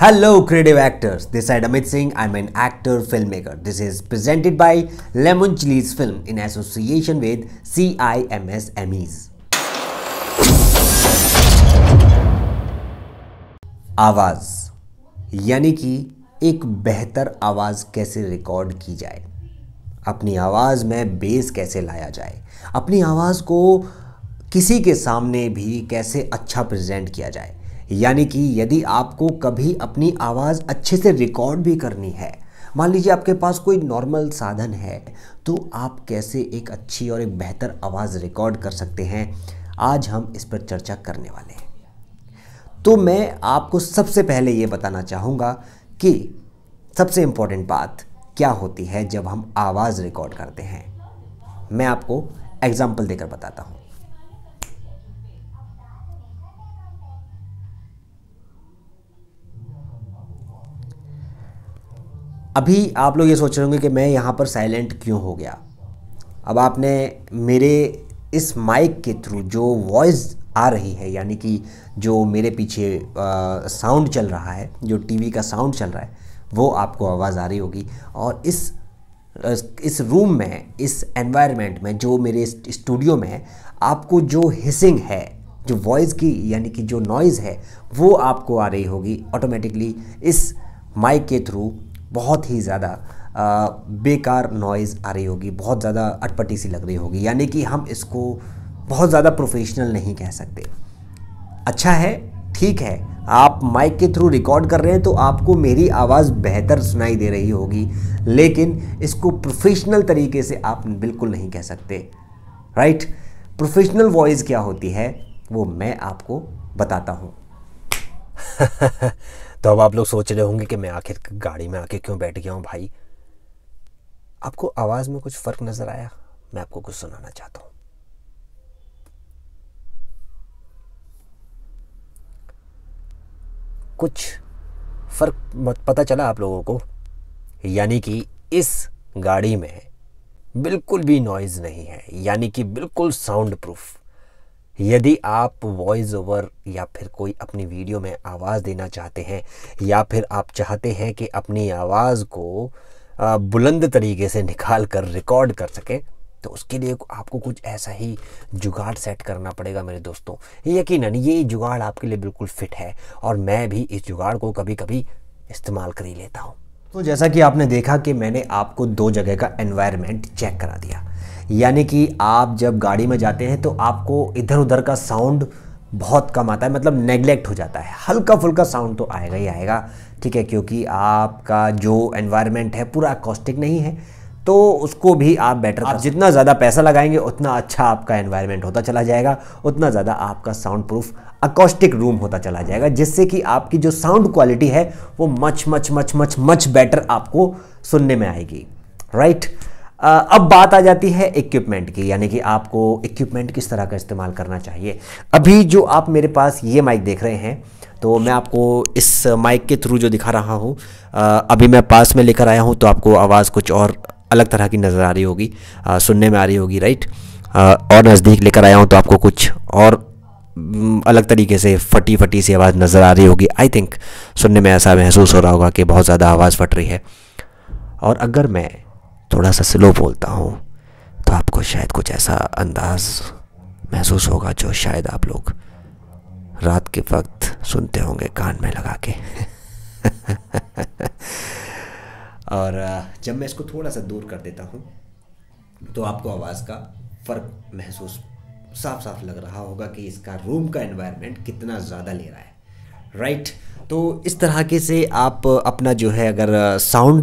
Hello creative actors, this is Amit Singh, I'm an actor filmmaker. This is presented by Lemon Chili's Film in association with CIMSMEs. आवाज़ यानी कि एक बेहतर आवाज़ कैसे record की जाए अपनी आवाज़ में बेस कैसे लाया जाए अपनी आवाज़ को किसी के सामने भी कैसे अच्छा प्रेजेंट किया जाए यानी कि यदि आपको कभी अपनी आवाज़ अच्छे से रिकॉर्ड भी करनी है मान लीजिए आपके पास कोई नॉर्मल साधन है तो आप कैसे एक अच्छी और एक बेहतर आवाज़ रिकॉर्ड कर सकते हैं आज हम इस पर चर्चा करने वाले हैं तो मैं आपको सबसे पहले ये बताना चाहूँगा कि सबसे इम्पोर्टेंट बात क्या होती है जब हम आवाज़ रिकॉर्ड करते हैं मैं आपको एग्ज़ाम्पल देकर बताता हूँ अभी आप लोग ये सोच रहे होंगे कि मैं यहाँ पर साइलेंट क्यों हो गया अब आपने मेरे इस माइक के थ्रू जो वॉइस आ रही है यानी कि जो मेरे पीछे साउंड चल रहा है जो टीवी का साउंड चल रहा है वो आपको आवाज़ आ रही होगी और इस इस रूम में इस एनवायरनमेंट में जो मेरे स्टूडियो में है आपको जो हिसिंग है जो वॉइस की यानी कि जो नॉइज़ है वो आपको आ रही होगी ऑटोमेटिकली इस माइक के थ्रू बहुत ही ज़्यादा बेकार नॉइज़ आ रही होगी बहुत ज़्यादा अटपटी सी लग रही होगी यानी कि हम इसको बहुत ज़्यादा प्रोफेशनल नहीं कह सकते अच्छा है ठीक है आप माइक के थ्रू रिकॉर्ड कर रहे हैं तो आपको मेरी आवाज़ बेहतर सुनाई दे रही होगी लेकिन इसको प्रोफेशनल तरीके से आप बिल्कुल नहीं कह सकते राइट प्रोफेशनल वॉइस क्या होती है वो मैं आपको बताता हूँ तो अब आप लोग सोच रहे होंगे कि मैं आखिर गाड़ी में आके क्यों बैठ गया हूँ भाई आपको आवाज़ में कुछ फ़र्क नज़र आया मैं आपको कुछ सुनाना चाहता हूँ कुछ फ़र्क पता चला आप लोगों को यानी कि इस गाड़ी में बिल्कुल भी नॉइज़ नहीं है यानी कि बिल्कुल साउंड प्रूफ यदि आप वॉइस ओवर या फिर कोई अपनी वीडियो में आवाज़ देना चाहते हैं या फिर आप चाहते हैं कि अपनी आवाज़ को बुलंद तरीके से निकाल कर रिकॉर्ड कर सकें तो उसके लिए आपको कुछ ऐसा ही जुगाड़ सेट करना पड़ेगा मेरे दोस्तों यकीनन ये जुगाड़ आपके लिए बिल्कुल फिट है और मैं भी इस जुगाड़ को कभी कभी इस्तेमाल कर ही लेता हूँ तो जैसा कि आपने देखा कि मैंने आपको दो जगह का एनवायरमेंट चेक करा दिया यानी कि आप जब गाड़ी में जाते हैं तो आपको इधर उधर का साउंड बहुत कम आता है मतलब नेग्लेक्ट हो जाता है हल्का फुल्का साउंड तो आएगा ही आएगा ठीक है क्योंकि आपका जो एनवायरनमेंट है पूरा कॉस्टिक नहीं है तो उसको भी आप बेटर आप जितना ज़्यादा पैसा लगाएंगे उतना अच्छा आपका एनवायरनमेंट होता चला जाएगा उतना ज़्यादा आपका साउंड प्रूफ अकोस्टिक रूम होता चला जाएगा जिससे कि आपकी जो साउंड क्वालिटी है वो much much much much much better आपको सुनने में आएगी राइट right? अब बात आ जाती है इक्विपमेंट की यानी कि आपको इक्विपमेंट किस तरह का इस्तेमाल करना चाहिए अभी जो आप मेरे पास ये माइक देख रहे हैं तो मैं आपको इस माइक के थ्रू जो दिखा रहा हूँ अभी मैं पास में लेकर आया हूँ तो आपको आवाज़ कुछ और अलग तरह की नज़र आ रही होगी सुनने में आ रही होगी राइट और नज़दीक लेकर आया हूँ तो आपको कुछ और अलग तरीके से फटी फटी सी आवाज़ नज़र आ रही होगी आई थिंक सुनने में ऐसा महसूस हो रहा होगा कि बहुत ज़्यादा आवाज़ फट रही है और अगर मैं थोड़ा सा स्लो बोलता हूँ तो आपको शायद कुछ ऐसा अंदाज महसूस होगा जो शायद आप लोग रात के वक्त सुनते होंगे कान में लगा के और जब मैं इसको थोड़ा सा दूर कर देता हूँ तो आपको आवाज़ का फ़र्क महसूस साफ साफ लग रहा होगा कि इसका रूम का एनवायरनमेंट कितना ज़्यादा ले रहा है राइट right? तो इस तरह के से आप अपना जो है अगर साउंड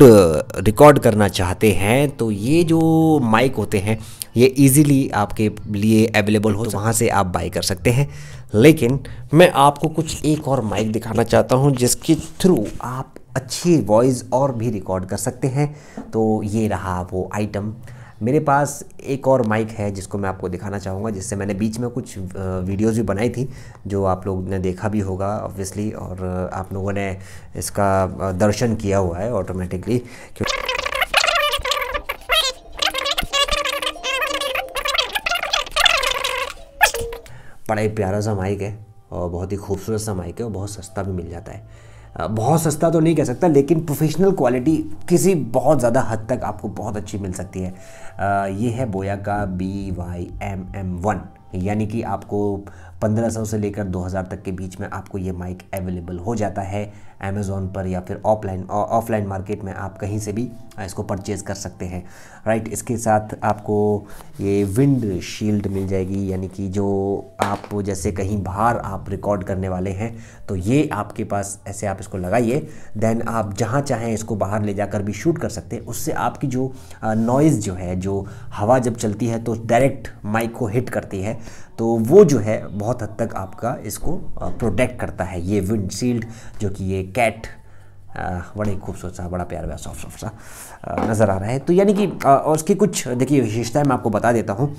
रिकॉर्ड करना चाहते हैं तो ये जो माइक होते हैं ये इजीली आपके लिए अवेलेबल हो तो वहाँ से आप बाई कर सकते हैं लेकिन मैं आपको कुछ एक और माइक दिखाना चाहता हूँ जिसके थ्रू आप अच्छी वॉइस और भी रिकॉर्ड कर सकते हैं तो ये रहा वो आइटम मेरे पास एक और माइक है जिसको मैं आपको दिखाना चाहूँगा जिससे मैंने बीच में कुछ वीडियोस भी बनाई थी जो आप लोग ने देखा भी होगा ऑब्वियसली और आप लोगों ने इसका दर्शन किया हुआ है ऑटोमेटिकली बड़ा ही प्यारा सा माइक है और बहुत ही खूबसूरत सा माइक है और बहुत सस्ता भी मिल जाता है बहुत सस्ता तो नहीं कह सकता लेकिन प्रोफेशनल क्वालिटी किसी बहुत ज़्यादा हद तक आपको बहुत अच्छी मिल सकती है ये है बोया का B Y M M one यानी कि आपको 1500 से लेकर 2000 तक के बीच में आपको ये माइक अवेलेबल हो जाता है अमेज़ोन पर या फिर ऑफलाइन ऑफलाइन मार्केट में आप कहीं से भी इसको परचेज़ कर सकते हैं राइट इसके साथ आपको ये विंड शील्ड मिल जाएगी यानी कि जो आप जैसे कहीं बाहर आप रिकॉर्ड करने वाले हैं तो ये आपके पास ऐसे आप इसको लगाइए देन आप जहाँ चाहें इसको बाहर ले जाकर भी शूट कर सकते हैं उससे आपकी जो नॉइज़ जो है जो हवा जब चलती है तो डायरेक्ट माइक को हिट करती है तो वो जो है बहुत हद तक आपका इसको प्रोटेक्ट करता है ये विंडशील्ड जो कि ये कैट बड़े खूबसूरत सा बड़ा प्यार हुआ सॉफ्ट सॉफ्ट सा नज़र आ रहा है तो यानी कि और उसकी कुछ देखिए विशेषता मैं आपको बता देता हूँ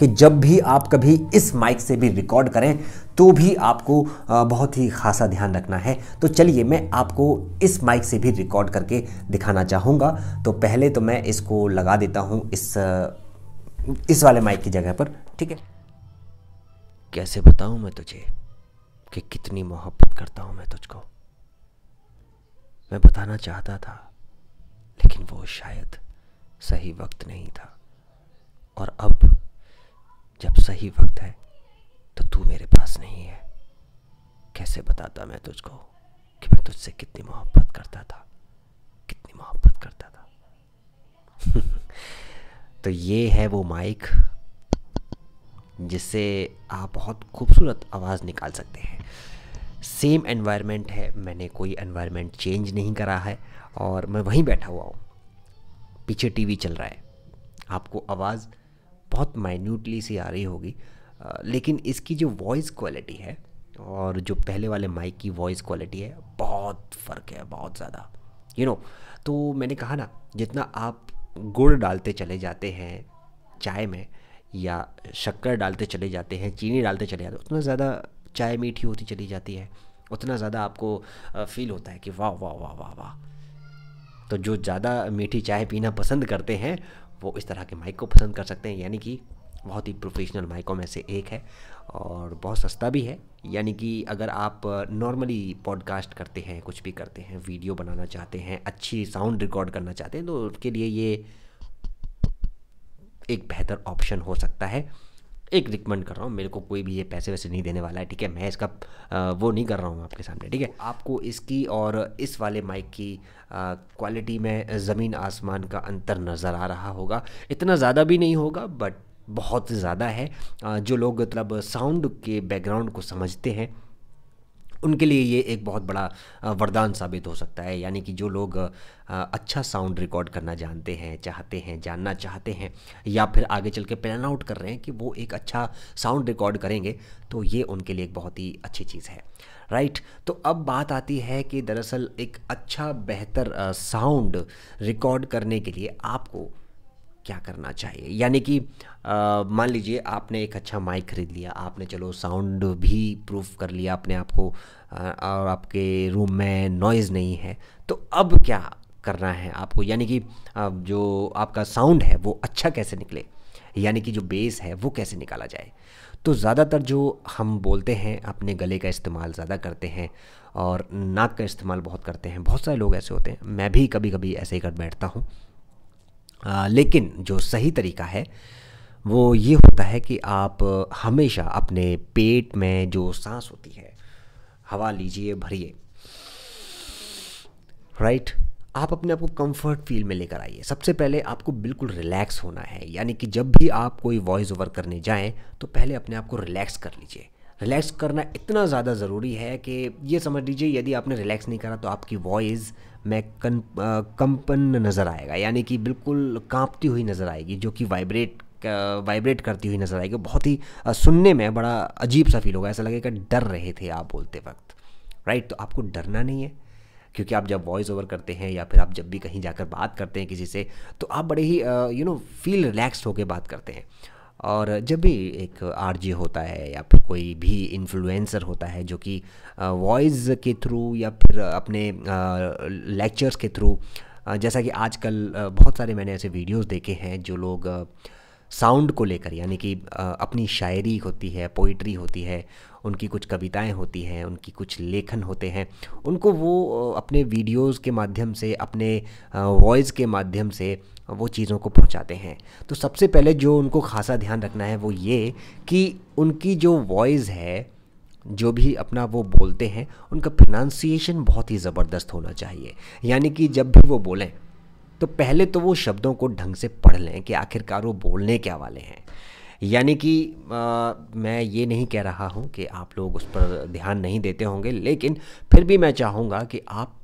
कि जब भी आप कभी इस माइक से भी रिकॉर्ड करें तो भी आपको बहुत ही खासा ध्यान रखना है तो चलिए मैं आपको इस माइक से भी रिकॉर्ड करके दिखाना चाहूँगा तो पहले तो मैं इसको लगा देता हूँ इस इस वाले माइक की जगह पर ठीक है कैसे बताऊं मैं तुझे कि कितनी मोहब्बत करता हूं मैं तुझको मैं बताना चाहता था लेकिन वो शायद सही वक्त नहीं था और अब जब सही वक्त है तो तू मेरे पास नहीं है कैसे बताता मैं तुझको कि मैं तुझसे कितनी मोहब्बत करता था कितनी मोहब्बत करता था तो ये है वो माइक जिससे आप बहुत खूबसूरत आवाज़ निकाल सकते हैं सेम एनवायरनमेंट है मैंने कोई एनवायरनमेंट चेंज नहीं करा है और मैं वहीं बैठा हुआ हूँ पीछे टीवी चल रहा है आपको आवाज़ बहुत माइन्यूटली सी आ रही होगी लेकिन इसकी जो वॉइस क्वालिटी है और जो पहले वाले माइक की वॉइस क्वालिटी है बहुत फ़र्क है बहुत ज़्यादा यू नो तो मैंने कहा ना जितना आप गुड़ डालते चले जाते हैं चाय में या शक्कर डालते चले जाते हैं चीनी डालते चले जाते हैं उतना ज़्यादा चाय मीठी होती चली जाती है उतना ज़्यादा आपको फील होता है कि वाह वाह वाह वाह वाह तो जो ज़्यादा मीठी चाय पीना पसंद करते हैं वो इस तरह के माइक को पसंद कर सकते हैं यानी कि बहुत ही प्रोफेशनल माइकों में से एक है और बहुत सस्ता भी है यानी कि अगर आप नॉर्मली पॉडकास्ट करते हैं कुछ भी करते हैं वीडियो बनाना चाहते हैं अच्छी साउंड रिकॉर्ड करना चाहते हैं तो उसके लिए ये एक बेहतर ऑप्शन हो सकता है एक रिकमेंड कर रहा हूँ मेरे को कोई भी ये पैसे वैसे नहीं देने वाला है ठीक है मैं इसका वो नहीं कर रहा हूँ आपके सामने ठीक है तो आपको इसकी और इस वाले माइक की क्वालिटी में ज़मीन आसमान का अंतर नज़र आ रहा होगा इतना ज़्यादा भी नहीं होगा बट बहुत ज़्यादा है जो लोग मतलब साउंड के बैकग्राउंड को समझते हैं उनके लिए ये एक बहुत बड़ा वरदान साबित हो सकता है यानी कि जो लोग अच्छा साउंड रिकॉर्ड करना जानते हैं चाहते हैं जानना चाहते हैं या फिर आगे चल के प्लान आउट कर रहे हैं कि वो एक अच्छा साउंड रिकॉर्ड करेंगे तो ये उनके लिए एक बहुत ही अच्छी चीज़ है राइट तो अब बात आती है कि दरअसल एक अच्छा बेहतर साउंड रिकॉर्ड करने के लिए आपको क्या करना चाहिए यानी कि मान लीजिए आपने एक अच्छा माइक ख़रीद लिया आपने चलो साउंड भी प्रूफ कर लिया अपने आप को और आपके रूम में नॉइज़ नहीं है तो अब क्या करना है आपको यानी कि जो आपका साउंड है वो अच्छा कैसे निकले यानी कि जो बेस है वो कैसे निकाला जाए तो ज़्यादातर जो हम बोलते हैं अपने गले का इस्तेमाल ज़्यादा करते हैं और नाक का इस्तेमाल बहुत करते हैं बहुत सारे लोग ऐसे होते हैं मैं भी कभी कभी ऐसे ही कर बैठता हूँ आ, लेकिन जो सही तरीका है वो ये होता है कि आप हमेशा अपने पेट में जो सांस होती है हवा लीजिए भरिए राइट आप अपने आप को कंफर्ट फील में लेकर आइए सबसे पहले आपको बिल्कुल रिलैक्स होना है यानी कि जब भी आप कोई वॉइस ओवर करने जाएं तो पहले अपने आप को रिलैक्स कर लीजिए रिलैक्स करना इतना ज़्यादा ज़रूरी है कि ये समझ लीजिए यदि आपने रिलैक्स नहीं करा तो आपकी वॉइस में कन कंपन नज़र आएगा यानी कि बिल्कुल कांपती हुई नज़र आएगी जो कि वाइब्रेट वाइब्रेट करती हुई नज़र आएगी बहुत ही सुनने में बड़ा अजीब सा फील होगा ऐसा लगेगा डर रहे थे आप बोलते वक्त राइट तो आपको डरना नहीं है क्योंकि आप जब वॉइस ओवर करते हैं या फिर आप जब भी कहीं जाकर बात करते हैं किसी से तो आप बड़े ही यू नो फील रिलैक्स होकर बात करते हैं और जब भी एक आर होता है या फिर कोई भी इन्फ्लुएंसर होता है जो कि वॉइस के थ्रू या फिर अपने लेक्चर्स के थ्रू जैसा कि आजकल बहुत सारे मैंने ऐसे वीडियोस देखे हैं जो लोग साउंड को लेकर यानी कि अपनी शायरी होती है पोइट्री होती है उनकी कुछ कविताएं होती हैं उनकी कुछ लेखन होते हैं उनको वो अपने वीडियोस के माध्यम से अपने वॉइस के माध्यम से वो चीज़ों को पहुंचाते हैं तो सबसे पहले जो उनको खासा ध्यान रखना है वो ये कि उनकी जो वॉइस है जो भी अपना वो बोलते हैं उनका प्रोनाउंसिएशन बहुत ही ज़बरदस्त होना चाहिए यानी कि जब भी वो बोलें तो पहले तो वो शब्दों को ढंग से पढ़ लें कि आखिरकार वो बोलने क्या वाले हैं यानी कि मैं ये नहीं कह रहा हूँ कि आप लोग उस पर ध्यान नहीं देते होंगे लेकिन फिर भी मैं चाहूँगा कि आप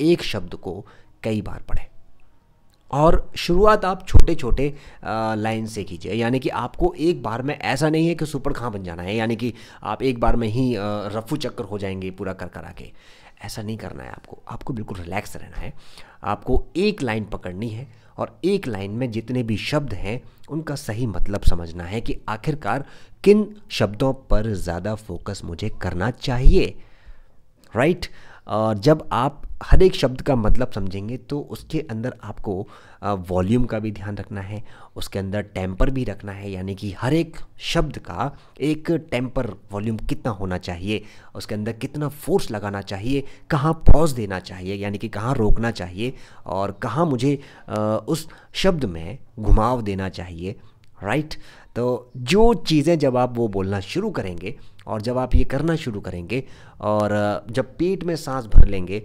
एक शब्द को कई बार पढ़ें और शुरुआत आप छोटे छोटे लाइन से कीजिए यानी कि आपको एक बार में ऐसा नहीं है कि सुपर खां बन जाना है यानी कि आप एक बार में ही रफू चक्कर हो जाएंगे पूरा कर करा के ऐसा नहीं करना है आपको आपको बिल्कुल रिलैक्स रहना है आपको एक लाइन पकड़नी है और एक लाइन में जितने भी शब्द हैं उनका सही मतलब समझना है कि आखिरकार किन शब्दों पर ज़्यादा फोकस मुझे करना चाहिए राइट right? और जब आप हर एक शब्द का मतलब समझेंगे तो उसके अंदर आपको वॉल्यूम का भी ध्यान रखना है उसके अंदर टेम्पर भी रखना है यानी कि हर एक शब्द का एक टेम्पर वॉल्यूम कितना होना चाहिए उसके अंदर कितना फोर्स लगाना चाहिए कहाँ पॉज देना चाहिए यानी कि कहाँ रोकना चाहिए और कहाँ मुझे उस शब्द में घुमाव देना चाहिए राइट तो जो चीज़ें जब आप वो बोलना शुरू करेंगे और जब आप ये करना शुरू करेंगे और जब पेट में सांस भर लेंगे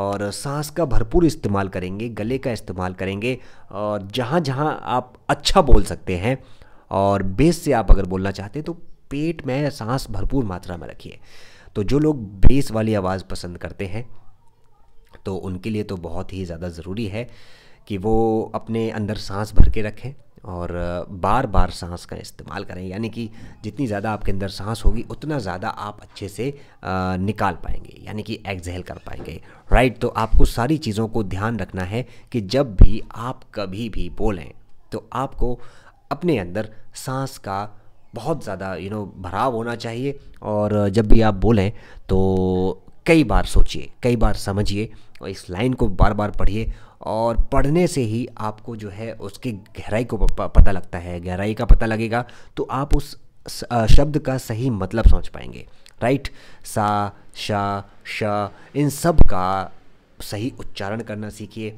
और सांस का भरपूर इस्तेमाल करेंगे गले का इस्तेमाल करेंगे और जहाँ जहाँ आप अच्छा बोल सकते हैं और बेस से आप अगर बोलना चाहते हैं तो पेट में सांस भरपूर मात्रा में रखिए तो जो लोग बेस वाली आवाज़ पसंद करते हैं तो उनके लिए तो बहुत ही ज़्यादा ज़रूरी है कि वो अपने अंदर सांस भर के रखें और बार बार सांस का इस्तेमाल करें यानी कि जितनी ज़्यादा आपके अंदर सांस होगी उतना ज़्यादा आप अच्छे से निकाल पाएंगे यानी कि एक्जहल कर पाएंगे राइट तो आपको सारी चीज़ों को ध्यान रखना है कि जब भी आप कभी भी बोलें तो आपको अपने अंदर सांस का बहुत ज़्यादा यू नो भराव होना चाहिए और जब भी आप बोलें तो कई बार सोचिए कई बार समझिए और तो इस लाइन को बार बार पढ़िए और पढ़ने से ही आपको जो है उसकी गहराई को पता लगता है गहराई का पता लगेगा तो आप उस शब्द का सही मतलब समझ पाएंगे राइट सा शा श इन सब का सही उच्चारण करना सीखिए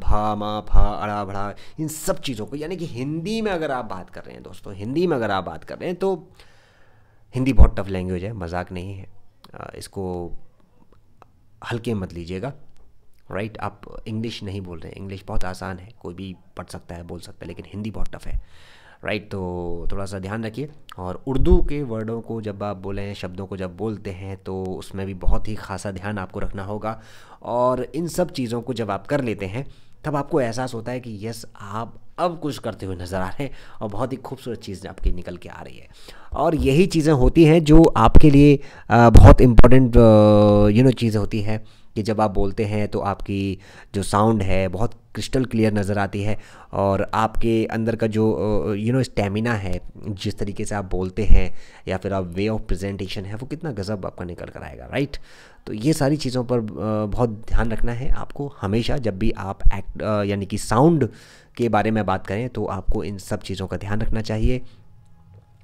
भा मा फा अड़ा भड़ा इन सब चीज़ों को यानी कि हिंदी में अगर आप बात कर रहे हैं दोस्तों हिंदी में अगर आप बात कर रहे हैं तो हिंदी बहुत टफ लैंग्वेज है मजाक नहीं है इसको हल्के मत लीजिएगा राइट right? आप इंग्लिश नहीं बोल रहे इंग्लिश बहुत आसान है कोई भी पढ़ सकता है बोल सकता है लेकिन हिंदी बहुत टफ है राइट right? तो थोड़ा सा ध्यान रखिए और उर्दू के वर्डों को जब आप बोलें शब्दों को जब बोलते हैं तो उसमें भी बहुत ही खासा ध्यान आपको रखना होगा और इन सब चीज़ों को जब आप कर लेते हैं तब आपको एहसास होता है कि यस आप अब कुछ करते हुए नज़र आ रहे हैं और बहुत ही खूबसूरत चीज़ आपकी निकल के आ रही है और यही चीज़ें होती हैं जो आपके लिए बहुत इम्पोर्टेंट यू नो चीज़ें होती हैं कि जब आप बोलते हैं तो आपकी जो साउंड है बहुत क्रिस्टल क्लियर नज़र आती है और आपके अंदर का जो यू नो स्टेमिना है जिस तरीके से आप बोलते हैं या फिर आप वे ऑफ प्रेजेंटेशन है वो कितना गज़ब आपका निकल कर आएगा राइट तो ये सारी चीज़ों पर बहुत ध्यान रखना है आपको हमेशा जब भी आप एक्ट यानी कि साउंड के बारे में बात करें तो आपको इन सब चीज़ों का ध्यान रखना चाहिए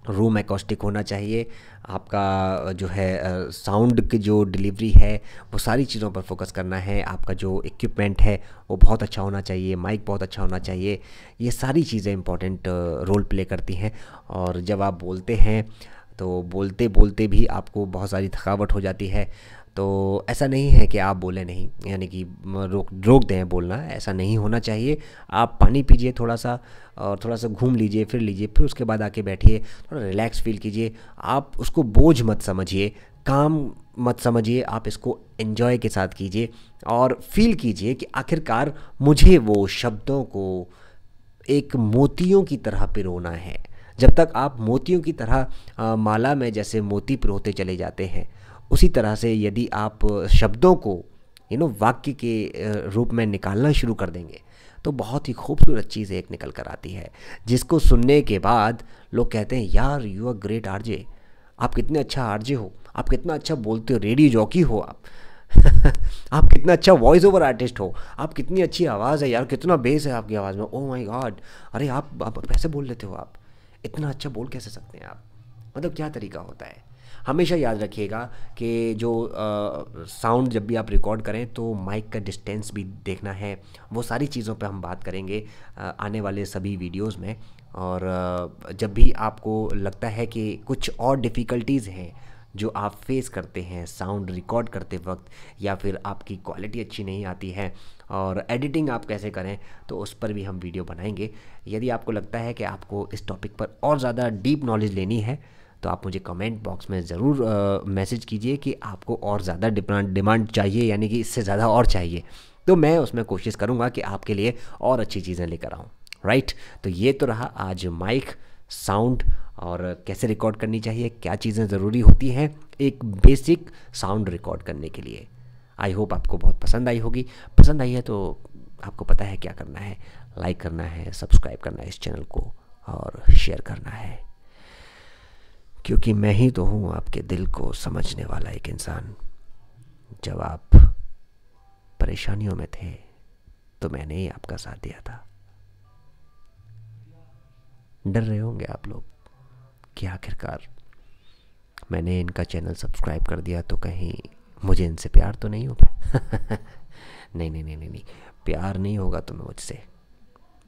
रूम एकॉस्टिक होना चाहिए आपका जो है साउंड की जो डिलीवरी है वो सारी चीज़ों पर फोकस करना है आपका जो इक्विपमेंट है वो बहुत अच्छा होना चाहिए माइक बहुत अच्छा होना चाहिए ये सारी चीज़ें इम्पॉर्टेंट रोल प्ले करती हैं और जब आप बोलते हैं तो बोलते बोलते भी आपको बहुत सारी थकावट हो जाती है तो ऐसा नहीं है कि आप बोले नहीं यानी कि रोक रोक दें बोलना ऐसा नहीं होना चाहिए आप पानी पीजिए थोड़ा सा और थोड़ा सा घूम लीजिए फिर लीजिए फिर उसके बाद आके बैठिए थोड़ा रिलैक्स फील कीजिए आप उसको बोझ मत समझिए काम मत समझिए आप इसको एन्जॉय के साथ कीजिए और फील कीजिए कि आखिरकार मुझे वो शब्दों को एक मोतियों की तरह पिरोना है जब तक आप मोतियों की तरह आ, माला में जैसे मोती पिरोते चले जाते हैं उसी तरह से यदि आप शब्दों को यू नो वाक्य के रूप में निकालना शुरू कर देंगे तो बहुत ही खूबसूरत चीज़ एक निकल कर आती है जिसको सुनने के बाद लोग कहते हैं यार यू आर ग्रेट आरजे आप कितने अच्छा आरजे हो आप कितना अच्छा बोलते हो रेडियो जॉकी हो आप आप कितना अच्छा वॉइस ओवर आर्टिस्ट हो आप कितनी अच्छी आवाज़ है यार कितना बेस है आपकी आवाज़ में ओ माई गॉड अरे आप आप कैसे बोल लेते हो आप इतना अच्छा बोल कैसे सकते हैं आप मतलब क्या तरीका होता है हमेशा याद रखिएगा कि जो साउंड जब भी आप रिकॉर्ड करें तो माइक का डिस्टेंस भी देखना है वो सारी चीज़ों पे हम बात करेंगे आ, आने वाले सभी वीडियोस में और आ, जब भी आपको लगता है कि कुछ और डिफ़िकल्टीज़ हैं जो आप फेस करते हैं साउंड रिकॉर्ड करते वक्त या फिर आपकी क्वालिटी अच्छी नहीं आती है और एडिटिंग आप कैसे करें तो उस पर भी हम वीडियो बनाएंगे यदि आपको लगता है कि आपको इस टॉपिक पर और ज़्यादा डीप नॉलेज लेनी है तो आप मुझे कमेंट बॉक्स में ज़रूर मैसेज कीजिए कि आपको और ज़्यादा डिमांड डिमांड चाहिए यानी कि इससे ज़्यादा और चाहिए तो मैं उसमें कोशिश करूँगा कि आपके लिए और अच्छी चीज़ें लेकर आऊँ राइट तो ये तो रहा आज माइक साउंड और कैसे रिकॉर्ड करनी चाहिए क्या चीज़ें ज़रूरी होती हैं एक बेसिक साउंड रिकॉर्ड करने के लिए आई होप आपको बहुत पसंद आई होगी पसंद आई है तो आपको पता है क्या करना है लाइक करना है सब्सक्राइब करना है इस चैनल को और शेयर करना है क्योंकि मैं ही तो हूँ आपके दिल को समझने वाला एक इंसान जब आप परेशानियों में थे तो मैंने ही आपका साथ दिया था डर रहे होंगे आप लोग कि आखिरकार मैंने इनका चैनल सब्सक्राइब कर दिया तो कहीं मुझे इनसे प्यार तो नहीं होगा नहीं, नहीं नहीं नहीं नहीं प्यार नहीं होगा तुम्हें मुझसे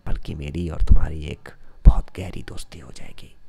बल्कि मेरी और तुम्हारी एक बहुत गहरी दोस्ती हो जाएगी